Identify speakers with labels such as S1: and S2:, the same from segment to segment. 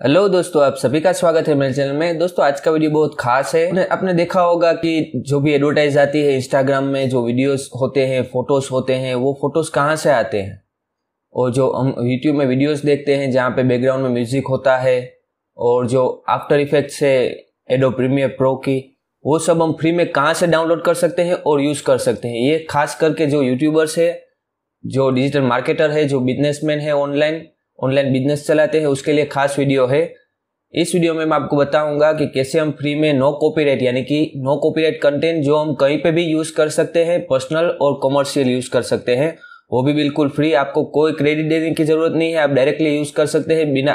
S1: hello दोस्तों आप सभी का स्वागत है मेरे चैनल में दोस्तों आज का वीडियो बहुत खास है आपने देखा होगा कि जो भी एडवर्टाइज आती है इंस्टाग्राम में जो वीडियोस होते हैं फोटोज होते हैं वो फोटोज कहाँ से आते हैं और जो हम यूट्यूब में वीडियोस देखते हैं जहाँ पे बैकग्राउंड में म्यूजिक होता है और जो आफ्टर इफेक्ट्स है एडो प्रीमियर प्रो की वो सब हम फ्री में कहाँ से डाउनलोड कर सकते हैं और यूज़ कर सकते हैं ये खास करके जो यूट्यूबर्स है जो डिजिटल मार्केटर है जो बिजनेसमैन है ऑनलाइन ऑनलाइन बिजनेस चलाते हैं उसके लिए खास वीडियो है इस वीडियो में मैं आपको बताऊंगा कि कैसे हम फ्री में नो कॉपीराइट यानी कि नो कॉपीराइट कंटेंट जो हम कहीं पे भी यूज़ कर सकते हैं पर्सनल और कॉमर्शियल यूज़ कर सकते हैं वो भी बिल्कुल फ्री आपको कोई क्रेडिट देने की ज़रूरत नहीं है आप डायरेक्टली यूज़ कर सकते हैं बिना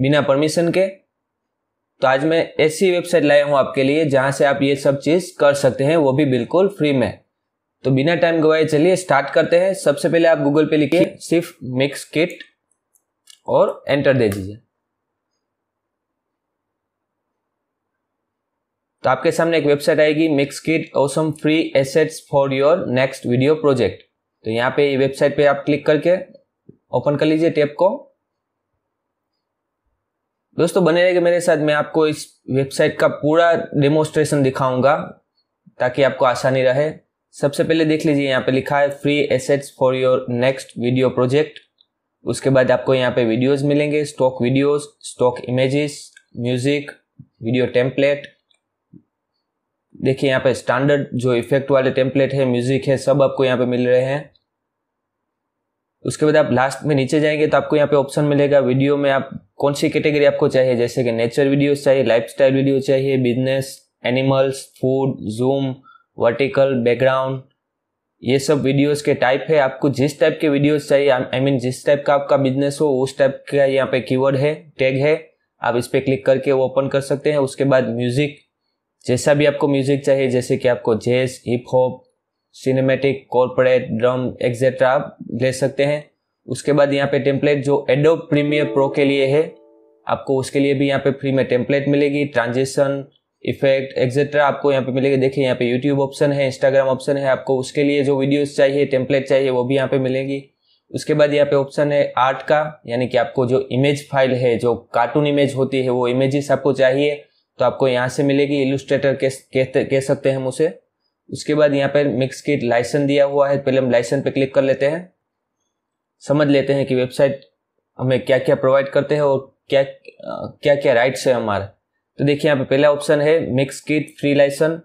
S1: बिना परमिशन के तो आज मैं ऐसी वेबसाइट लाया हूँ आपके लिए जहाँ से आप ये सब चीज़ कर सकते हैं वो भी बिल्कुल फ्री में तो बिना टाइम गवाए चलिए स्टार्ट करते हैं सबसे पहले आप गूगल पे लिखिए सिर्फ मिक्स किट और एंटर दे दीजिए तो आपके सामने एक वेबसाइट आएगी Mixkit awesome free assets for your next video project तो यहाँ पे वेबसाइट पे आप क्लिक करके ओपन कर लीजिए टैब को दोस्तों बने रहेगा मेरे साथ मैं आपको इस वेबसाइट का पूरा डेमोस्ट्रेशन दिखाऊंगा ताकि आपको आसानी रहे सबसे पहले देख लीजिए यहाँ पे लिखा है free assets for your next video project उसके बाद आपको यहाँ पे वीडियोस मिलेंगे stock videos stock images music video template देखिए यहाँ पे स्टैंडर्ड जो इफेक्ट वाले टेम्पलेट है म्यूजिक है सब आपको यहाँ पे मिल रहे हैं उसके बाद आप लास्ट में नीचे जाएंगे तो आपको यहाँ पे ऑप्शन मिलेगा वीडियो में आप कौन सी कैटेगरी आपको चाहिए जैसे कि नेचर वीडियोस चाहिए लाइफस्टाइल वीडियो चाहिए business animals food zoom vertical background ये सब वीडियोस के टाइप है आपको जिस टाइप के वीडियोस चाहिए आई मीन जिस टाइप का आपका बिजनेस हो उस टाइप का यहाँ पे कीवर्ड है टैग है आप इस पर क्लिक करके वो ओपन कर सकते हैं उसके बाद म्यूज़िक जैसा भी आपको म्यूज़िक चाहिए जैसे कि आपको jazz hip hop cinematic corporate drum etcetera आप ले सकते हैं उसके बाद यहाँ पे टेम्पलेट जो एडोब प्रीमियर प्रो के लिए है आपको उसके लिए भी यहाँ पे फ्री में टेम्पलेट मिलेगी ट्रांजेक्शन इफेक्ट एक्सेट्रा आपको यहाँ पे मिलेगी देखिए यहाँ पे यूट्यूब ऑप्शन है इंस्टाग्राम ऑप्शन है आपको उसके लिए जो वीडियोस चाहिए टेम्पलेट चाहिए वो भी यहाँ पे मिलेंगी उसके बाद यहाँ पे ऑप्शन है आर्ट का यानी कि आपको जो इमेज फाइल है जो कार्टून इमेज होती है वो इमेजेस आपको चाहिए तो आपको यहाँ से मिलेगी इलुस्ट्रेटर कह कह सकते हैं हम उसे उसके बाद यहाँ पर मिक्स किट लाइसेंस दिया हुआ है पहले हम लाइसेंस पे क्लिक कर लेते हैं समझ लेते हैं कि वेबसाइट हमें क्या क्या प्रोवाइड करते हैं और क्या क्या क्या राइट्स है हमारे तो देखिए यहाँ पे पहला ऑप्शन है Mixkit free license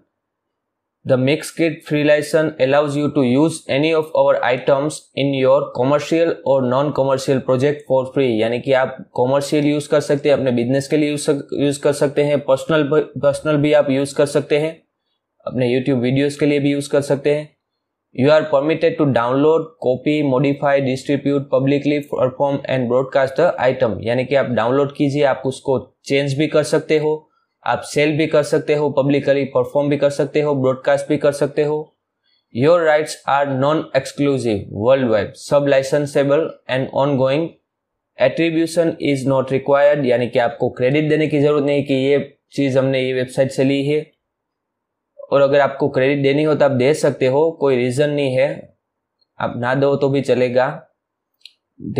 S1: the Mixkit free license allows you to use any of our items in your commercial और non commercial project for free यानी कि आप कॉमर्शियल यूज कर सकते हैं अपने बिजनेस के लिए यूज कर सकते हैं पर्सनल पर्सनल भी आप यूज कर सकते हैं अपने यूट्यूब वीडियोज़ के लिए भी यूज कर सकते हैं you are permitted to download copy modify distribute publicly perform and broadcast the item यानी कि आप डाउनलोड कीजिए आप उसको चेंज भी कर सकते हो आप सेल भी कर सकते हो पब्लिकली परफॉर्म भी कर सकते हो ब्रॉडकास्ट भी कर सकते हो your rights are non exclusive worldwide sublicensable and ongoing attribution is not required यानी कि आपको क्रेडिट देने की जरूरत नहीं कि ये चीज़ हमने ये वेबसाइट से ली है और अगर आपको क्रेडिट देनी हो तो आप दे सकते हो कोई रीज़न नहीं है आप ना दो तो भी चलेगा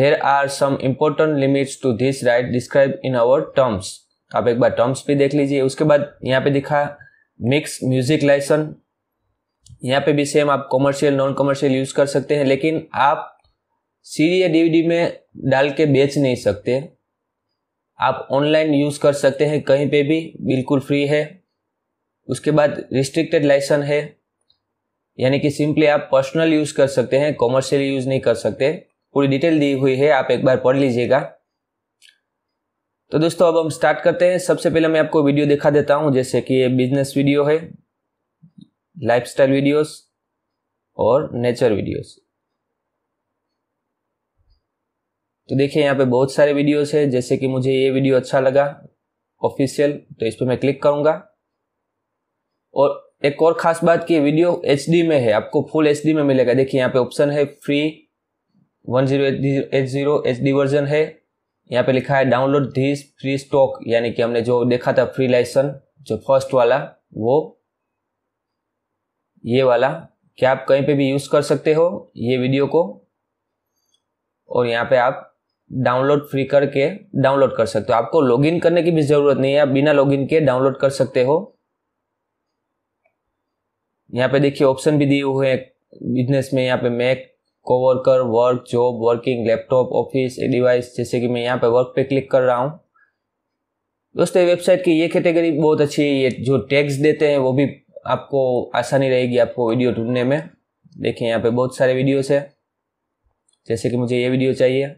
S1: there are some important limits to this right describe in our terms आप एक बार टर्म्स भी देख लीजिए उसके बाद यहाँ पे दिखा मिक्स म्यूजिक लाइसन यहाँ पे भी सेम आप कॉमर्शियल नॉन कॉमर्शियल यूज कर सकते हैं लेकिन आप सीडी या डीवीडी में डाल के बेच नहीं सकते आप ऑनलाइन यूज कर सकते हैं कहीं पे भी बिल्कुल फ्री है उसके बाद रिस्ट्रिक्टेड लाइसन है यानी कि सिंपली आप पर्सनल यूज कर सकते हैं कॉमर्शियल यूज नहीं कर सकते पूरी डिटेल दी हुई है आप एक बार पढ़ लीजिएगा तो दोस्तों अब हम स्टार्ट करते हैं सबसे पहले मैं आपको वीडियो दिखा देता हूं जैसे कि ये बिजनेस वीडियो है लाइफस्टाइल वीडियोस और नेचर वीडियोस तो देखिए यहाँ पे बहुत सारे वीडियोस है जैसे कि मुझे ये वीडियो अच्छा लगा ऑफिशियल तो इस पर मैं क्लिक करूंगा और एक और खास बात की वीडियो एच में है आपको फुल एच में मिलेगा देखिए यहाँ पे ऑप्शन है free one zero zero H D version है यहाँ पे लिखा है डाउनलोड धीस फ्री स्टॉक यानी कि हमने जो देखा था फ्री लाइसन जो फर्स्ट वाला वो ये वाला क्या आप कहीं पे भी यूज़ कर सकते हो ये वीडियो को और यहाँ पे आप डाउनलोड फ्री करके डाउनलोड कर सकते हो आपको लॉगिन करने की भी ज़रूरत नहीं है आप बिना लॉगिन के डाउनलोड कर सकते हो यहाँ पे देखिए ऑप्शन भी दिए हुए हैं बिजनेस में यहाँ पे Mac coworker work job working laptop office device जैसे कि मैं यहाँ पे वर्क पे क्लिक कर रहा हूँ दोस्तों वेबसाइट की ये कैटेगरी बहुत अच्छी है ये जो टैक्स देते हैं वो भी आपको आसानी रहेगी आपको वीडियो ढूंढने में देखिए यहाँ पे बहुत सारे वीडियोस है जैसे कि मुझे ये वीडियो चाहिए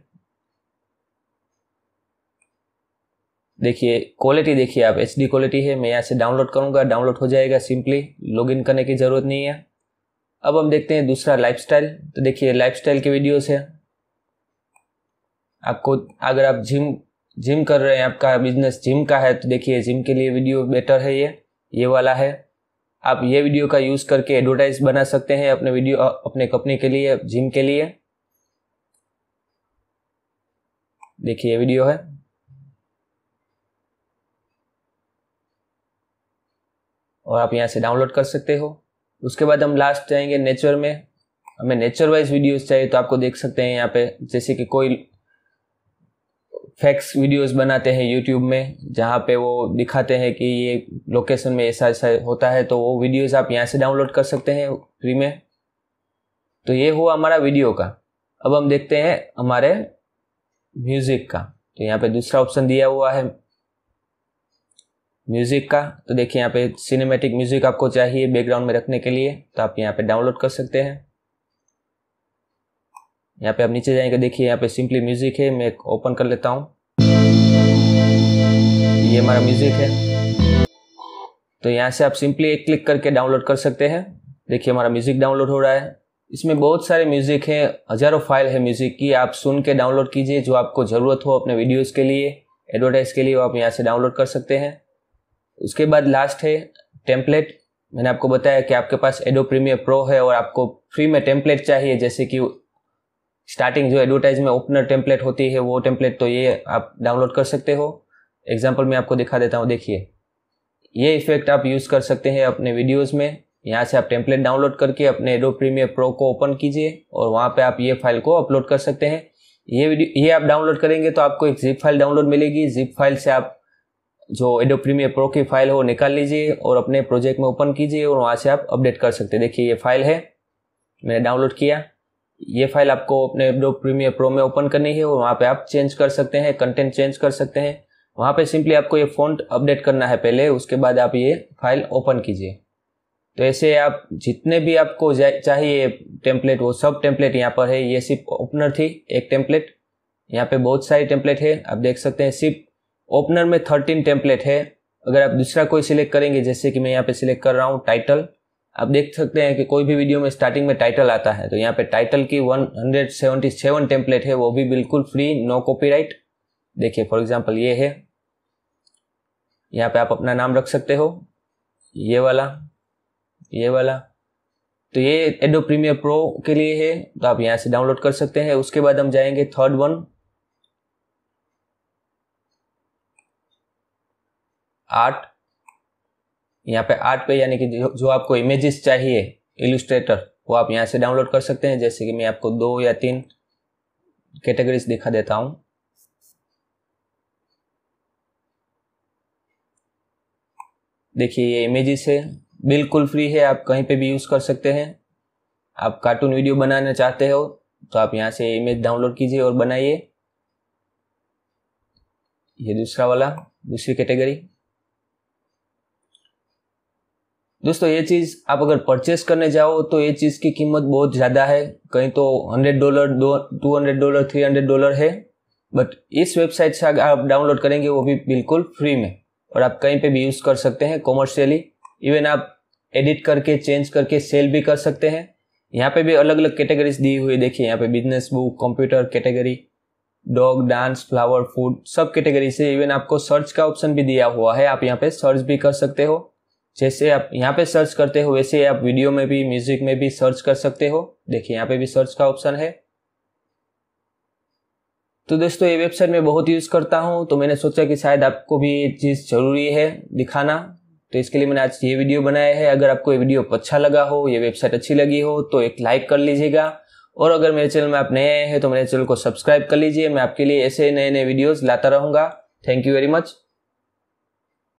S1: देखिए क्वालिटी देखिए आप एच क्वालिटी है मैं यहाँ से डाउनलोड करूँगा डाउनलोड हो जाएगा सिंपली लॉग करने की ज़रूरत नहीं है अब हम देखते हैं दूसरा लाइफस्टाइल तो देखिए लाइफस्टाइल के वीडियोस है आपको अगर आप जिम जिम कर रहे हैं आपका बिजनेस जिम का है तो देखिए जिम के लिए वीडियो बेटर है ये ये वाला है आप ये वीडियो का यूज़ करके एडवर्टाइज बना सकते हैं अपने वीडियो अपने कंपनी के लिए जिम के लिए देखिए ये वीडियो है और आप यहाँ से डाउनलोड कर सकते हो उसके बाद हम लास्ट जाएंगे नेचर में हमें नेचर वाइज वीडियोस चाहिए तो आपको देख सकते हैं यहाँ पे जैसे कि कोई फैक्स वीडियोस बनाते हैं यूट्यूब में जहाँ पे वो दिखाते हैं कि ये लोकेशन में ऐसा ऐसा होता है तो वो वीडियोस आप यहाँ से डाउनलोड कर सकते हैं फ्री में तो ये हुआ हमारा वीडियो का अब हम देखते हैं हमारे म्यूज़िक का तो यहाँ पे दूसरा ऑप्शन दिया हुआ है म्यूज़िक का तो देखिए यहाँ पे सिनेमेटिक म्यूज़िक आपको चाहिए बैकग्राउंड में रखने के लिए तो आप यहाँ पे डाउनलोड कर सकते हैं यहाँ पे आप नीचे जाएंगे देखिए यहाँ पे सिंपली म्यूज़िक है मैं ओपन कर लेता हूँ ये हमारा म्यूज़िक है तो यहाँ से आप सिंपली एक क्लिक करके डाउनलोड कर सकते हैं देखिए हमारा म्यूज़िक डाउनलोड हो रहा है इसमें बहुत सारे म्यूज़िक हैं हज़ारों फाइल है म्यूज़िक की आप सुन के डाउनलोड कीजिए जो आपको ज़रूरत हो अपने वीडियोज़ के लिए एडवर्टाइज के लिए आप यहाँ से डाउनलोड कर सकते हैं उसके बाद लास्ट है टेम्पलेट मैंने आपको बताया कि आपके पास एडो प्रीमियर प्रो है और आपको फ्री में टेम्पलेट चाहिए जैसे कि स्टार्टिंग जो एडवर्टाइज में ओपनर टेम्पलेट होती है वो टेम्पलेट तो ये आप डाउनलोड कर सकते हो एग्जाम्पल मैं आपको दिखा देता हूँ देखिए ये इफेक्ट आप यूज़ कर सकते हैं अपने वीडियोज़ में यहाँ से आप टेम्पलेट डाउनलोड करके अपने एडो प्रीमियर प्रो को ओपन कीजिए और वहाँ पे आप ये फाइल को अपलोड कर सकते हैं ये वीडियो ये आप डाउनलोड करेंगे तो आपको एक जिप फाइल डाउनलोड मिलेगी जिप फाइल से आप जो एडोब प्रीमियर प्रो की फाइल है वो निकाल लीजिए और अपने प्रोजेक्ट में ओपन कीजिए और वहाँ से आप अपडेट कर सकते हैं देखिए ये फाइल है मैंने डाउनलोड किया ये फाइल आपको अपने एडोब प्रीमियर प्रो में ओपन करनी है और वहाँ पे आप चेंज कर सकते हैं कंटेंट चेंज कर सकते हैं वहाँ पे सिंपली आपको ये फ़ॉन्ट अपडेट करना है पहले उसके बाद आप ये फाइल ओपन कीजिए तो ऐसे आप जितने भी आपको चाहिए टेम्पलेट वो सब टेम्पलेट यहाँ पर है ये सिर्फ ओपनर थी एक टेम्पलेट यहाँ पे बहुत सारी टेम्पलेट है आप देख सकते हैं सिर्फ ओपनर में थर्टीन टेम्पलेट है अगर आप दूसरा कोई सिलेक्ट करेंगे जैसे कि मैं यहाँ पे सिलेक्ट कर रहा हूँ टाइटल आप देख सकते हैं कि कोई भी वीडियो में स्टार्टिंग में टाइटल आता है तो यहाँ पे टाइटल की 177 टेम्पलेट है वो भी बिल्कुल फ्री नो कॉपीराइट देखिए फॉर एग्जांपल ये है यहाँ पे आप अपना नाम रख सकते हो ये वाला ये वाला तो ये एडो प्रीमियर प्रो के लिए है तो आप यहाँ से डाउनलोड कर सकते हैं उसके बाद हम जाएंगे थर्ड वन आर्ट यहाँ पे आर्ट पे यानी कि जो, आपको इमेजेस चाहिए इलुस्ट्रेटर वो आप यहाँ से डाउनलोड कर सकते हैं जैसे कि मैं आपको दो या तीन कैटेगरीज दिखा देता हूँ देखिए ये इमेजेस है बिल्कुल फ्री है आप कहीं पे भी यूज़ कर सकते हैं आप कार्टून वीडियो बनाना चाहते हो तो आप यहाँ से इमेज डाउनलोड कीजिए और बनाइए ये दूसरा वाला दूसरी कैटेगरी दोस्तों ये चीज़ आप अगर परचेस करने जाओ तो ये चीज़ की कीमत बहुत ज़्यादा है कहीं तो हंड्रेड डॉलर दो two hundred dollar three hundred dollar है बट इस वेबसाइट से आप डाउनलोड करेंगे वो भी बिल्कुल फ्री में और आप कहीं पे भी यूज़ कर सकते हैं कॉमर्शियली इवन आप एडिट करके चेंज करके सेल भी कर सकते हैं यहाँ पे भी अलग अलग कैटेगरीज दी हुई देखिए यहाँ पे business book computer category dog dance flower food सब कैटेगरी से इवन आपको सर्च का ऑप्शन भी दिया हुआ है आप यहाँ पे सर्च भी कर सकते हो जैसे आप यहाँ पे सर्च करते हो वैसे आप वीडियो में भी म्यूजिक में भी सर्च कर सकते हो देखिए यहाँ पे भी सर्च का ऑप्शन है तो दोस्तों ये वेबसाइट में बहुत यूज़ करता हूँ तो मैंने सोचा कि शायद आपको भी ये चीज़ ज़रूरी है दिखाना तो इसके लिए मैंने आज ये वीडियो बनाया है अगर आपको ये वीडियो अच्छा लगा हो ये वेबसाइट अच्छी लगी हो तो एक लाइक कर लीजिएगा और अगर मेरे चैनल में आप नए आए हैं तो मेरे चैनल को सब्सक्राइब कर लीजिए मैं आपके लिए ऐसे नए नए वीडियोज़ लाता रहूंगा थैंक यू वेरी मच